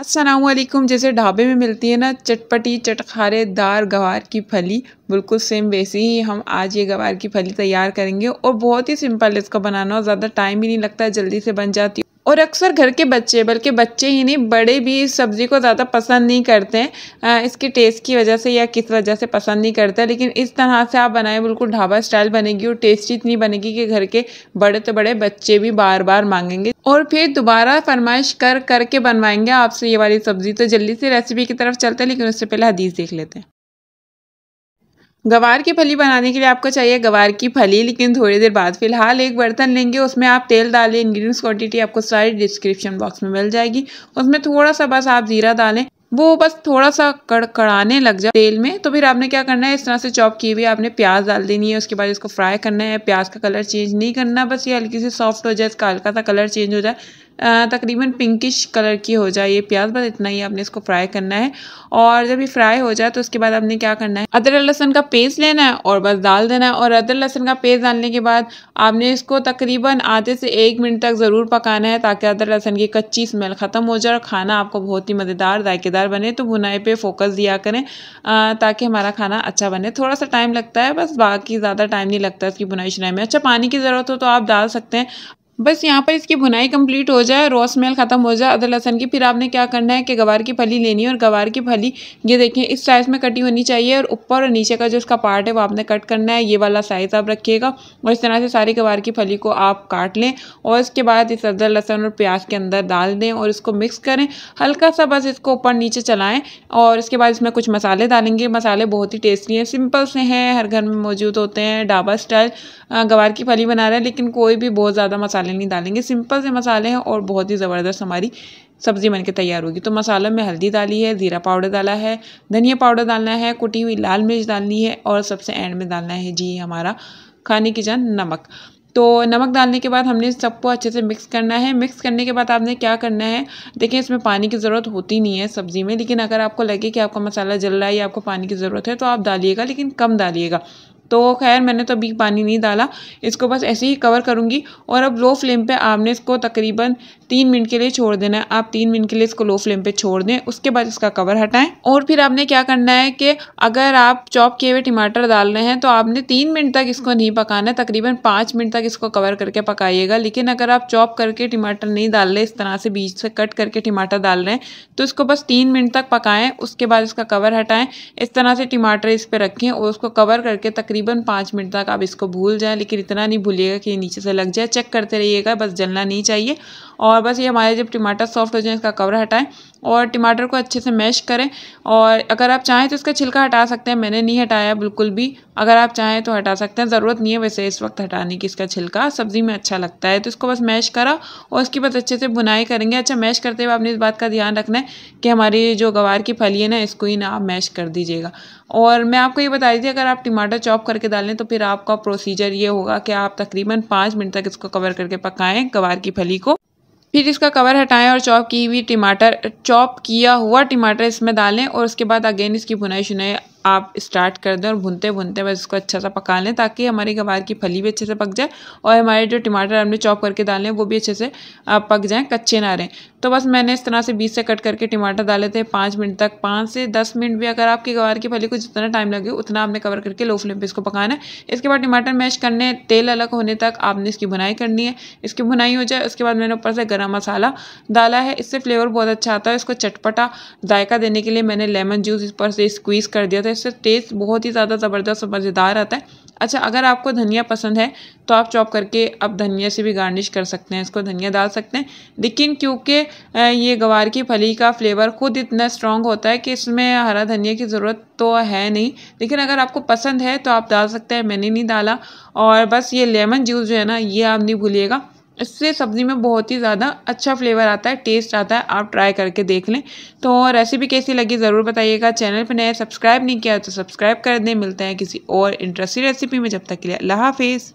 असलम जैसे ढाबे में मिलती है ना चटपटी चटखारे दार गवार की फली बिल्कुल सेम वैसे ही हम आज ये गवार की फली तैयार करेंगे और बहुत ही सिंपल है इसका बनाना और ज़्यादा टाइम भी नहीं लगता है जल्दी से बन जाती और अक्सर घर के बच्चे बल्कि बच्चे ही नहीं बड़े भी इस सब्ज़ी को ज़्यादा पसंद नहीं करते हैं इसके टेस्ट की वजह से या किस वजह से पसंद नहीं करते लेकिन इस तरह से आप बनाएं बिल्कुल ढाबा स्टाइल बनेगी और टेस्टी इतनी बनेगी कि घर के बड़े तो बड़े बच्चे भी बार बार मांगेंगे और फिर दोबारा फरमाइश कर करके बनवाएंगे आपसे ये वाली सब्ज़ी तो जल्दी से रेसिपी की तरफ चलते हैं लेकिन उससे पहले हदीस देख लेते हैं गवार की फली बनाने के लिए आपको चाहिए गवार की फली लेकिन थोड़ी देर बाद फिलहाल एक बर्तन लेंगे उसमें आप तेल डालें इंग्रीडियंट्स क्वांटिटी आपको सारी डिस्क्रिप्शन बॉक्स में मिल जाएगी उसमें थोड़ा सा बस आप ज़ीरा डालें वो बस थोड़ा सा कड़कड़ाने लग जाए तेल में तो फिर आपने क्या करना है इस तरह से चॉप की हुई आपने प्याज डाल देनी है उसके बाद इसको फ्राई करना है प्याज का कलर चेंज नहीं करना बस ये हल्की सी सॉफ्ट हो जाए इसका हल्का सा कलर चेंज हो जाए तकरीबन पिंकिश कलर की हो जाए ये प्याज बस इतना ही आपने इसको फ्राई करना है और जब ये फ्राई हो जाए तो उसके बाद आपने क्या करना है अदरक लहसुन का पेस्ट लेना है और बस डाल देना है और अदरक लहसुन का पेस्ट डालने के बाद आपने इसको तकरीबन आधे से एक मिनट तक ज़रूर पकाना है ताकि अदरक लहसुन की कच्ची स्मेल ख़त्म हो जाए और खाना आपको बहुत ही मज़ेदार जायकेदार बने तो भुनाई पर फोकस दिया करें ताकि हमारा खाना अच्छा बने थोड़ा सा टाइम लगता है बस बाकी ज़्यादा टाइम नहीं लगता इसकी बुनाई शुनाई में अच्छा पानी की ज़रूरत हो तो आप डाल सकते हैं बस यहाँ पर इसकी बुनाई कंप्लीट हो जाए रॉ स्मेल ख़त्म हो जाए अदर लहसन की फिर आपने क्या करना है कि गवार की फली लेनी है और गवार की फली ये देखें इस साइज़ में कटी होनी चाहिए और ऊपर और नीचे का जो इसका पार्ट है वो आपने कट करना है ये वाला साइज़ आप रखिएगा और इस तरह से सारी गवार की फली को आप काट लें और इसके बाद इस अदर लहसन और प्याज के अंदर डाल दें और इसको मिक्स करें हल्का सा बस इसको ऊपर नीचे चलाएँ और इसके बाद इसमें कुछ मसाले डालेंगे मसाले बहुत ही टेस्टी हैं सिंपल से हैं हर घर में मौजूद होते हैं ढाबा स्टाइल गवार की फली बना रहे हैं लेकिन कोई भी बहुत ज़्यादा मसाले मसाले नहीं डालेंगे सिंपल से मसाले हैं और बहुत ही ज़बरदस्त हमारी सब्ज़ी बनके तैयार होगी तो मसालों में हल्दी डाली है ज़ीरा पाउडर डाला है धनिया पाउडर डालना है कुटी हुई लाल मिर्च डालनी है और सबसे एंड में डालना है जी हमारा खाने की जान नमक तो नमक डालने के बाद हमने सबको अच्छे से मिक्स करना है मिक्स करने के बाद आपने क्या करना है देखिए इसमें पानी की ज़रूरत होती नहीं है सब्ज़ी में लेकिन अगर आपको लगे कि आपका मसाला जल रहा है या आपको पानी की ज़रूरत है तो आप डालिएगा लेकिन कम डालिएगा तो खैर मैंने तो अभी पानी नहीं डाला इसको बस ऐसे ही कवर करूँगी और अब लो फ्लेम पे आपने इसको तकरीबन तीन मिनट के लिए छोड़ देना है आप तीन मिनट के लिए इसको लो फ्लेम पे छोड़ दें उसके बाद इसका कवर हटाएं और फिर आपने क्या करना है कि अगर आप चॉप किए हुए टमाटर डाल रहे हैं तो आपने तीन मिनट तक इसको नहीं पकाना है तकरीबन पाँच मिनट तक इसको कवर करके पकाइएगा लेकिन अगर आप चॉप करके टमाटर नहीं डाल रहे इस तरह से बीच से कट करके टमाटर डाल रहे हैं तो इसको बस तीन मिनट तक पकाएँ उसके बाद इसका कवर हटाएँ इस तरह से टमाटर इस पर रखें और उसको कवर करके तकरीबन तकरीबन पाँच मिनट तक आप इसको भूल जाए लेकिन इतना नहीं भूलिएगा कि नीचे से लग जाए चेक करते रहिएगा बस जलना नहीं चाहिए और बस ये हमारे जब टमाटर सॉफ्ट हो जाए इसका कवर हटाएं और टमाटर को अच्छे से मैश करें और अगर आप चाहें तो इसका छिलका हटा सकते हैं मैंने नहीं हटाया बिल्कुल भी अगर आप चाहें तो हटा सकते हैं ज़रूरत नहीं है वैसे इस वक्त हटाने की इसका छिलका सब्ज़ी में अच्छा लगता है तो इसको बस मैश करा और उसकी बस अच्छे से बुनाई करेंगे अच्छा मैश करते हुए आपने इस बात का ध्यान रखना है कि हमारी जो गवार की फली है ना इसको ही ना आप मैश कर दीजिएगा और मैं आपको ये बता दीजिए अगर आप टमाटर चॉप करके डालें तो फिर आपका प्रोसीजर ये होगा कि आप तकरीबन पाँच मिनट तक इसको कवर करके पकाएं गवार की फली को फिर इसका कवर हटाएं और चॉप की हुई टमाटर चॉप किया हुआ टमाटर इसमें डालें और उसके बाद अगेन इसकी भुनाई शुनाई आप स्टार्ट कर दें और भुनते भुनते बस इसको अच्छा सा पका लें ताकि हमारी गवार की फली भी अच्छे से पक जाए और हमारे जो टमाटर हमने चॉप करके डाले वो भी अच्छे से पक जाएँ कच्चे ना रहें तो बस मैंने इस तरह से बीस से कट करके टमाटर डाले थे पाँच मिनट तक पाँच से दस मिनट भी अगर आपकी गवार की फली को जितना टाइम लगे उतना आपने कवर करके लो फ्लेम पर इसको पकाना है इसके बाद टमाटर मैश करने तेल अलग होने तक आपने इसकी भुनाई करनी है इसकी भुनाई हो जाए उसके बाद मैंने ऊपर से गर्म मसाला डाला है इससे फ्लेवर बहुत अच्छा आता है इसको चटपटा जायका देने के लिए मैंने लेमन जूस इस पर से स्क्वीज़ कर दिया था से टेस्ट बहुत ही ज़्यादा ज़बरदस्त और मज़ेदार आता है अच्छा अगर आपको धनिया पसंद है तो आप चॉप करके अब धनिया से भी गार्निश कर सकते हैं इसको धनिया डाल सकते हैं लेकिन क्योंकि ये गवार की फली का फ्लेवर खुद इतना स्ट्रांग होता है कि इसमें हरा धनिया की ज़रूरत तो है नहीं लेकिन अगर आपको पसंद है तो आप डाल सकते हैं मैंने नहीं डाला और बस ये लेमन जूस जो है ना ये आप नहीं भूलिएगा इससे सब्ज़ी में बहुत ही ज़्यादा अच्छा फ्लेवर आता है टेस्ट आता है आप ट्राई करके देख लें तो रेसिपी कैसी लगी ज़रूर बताइएगा चैनल पर नया सब्सक्राइब नहीं किया तो सब्सक्राइब कर दें मिलते हैं किसी और इंटरेस्टिंग रेसिपी में जब तक के लिए अल्लाह हाफिज़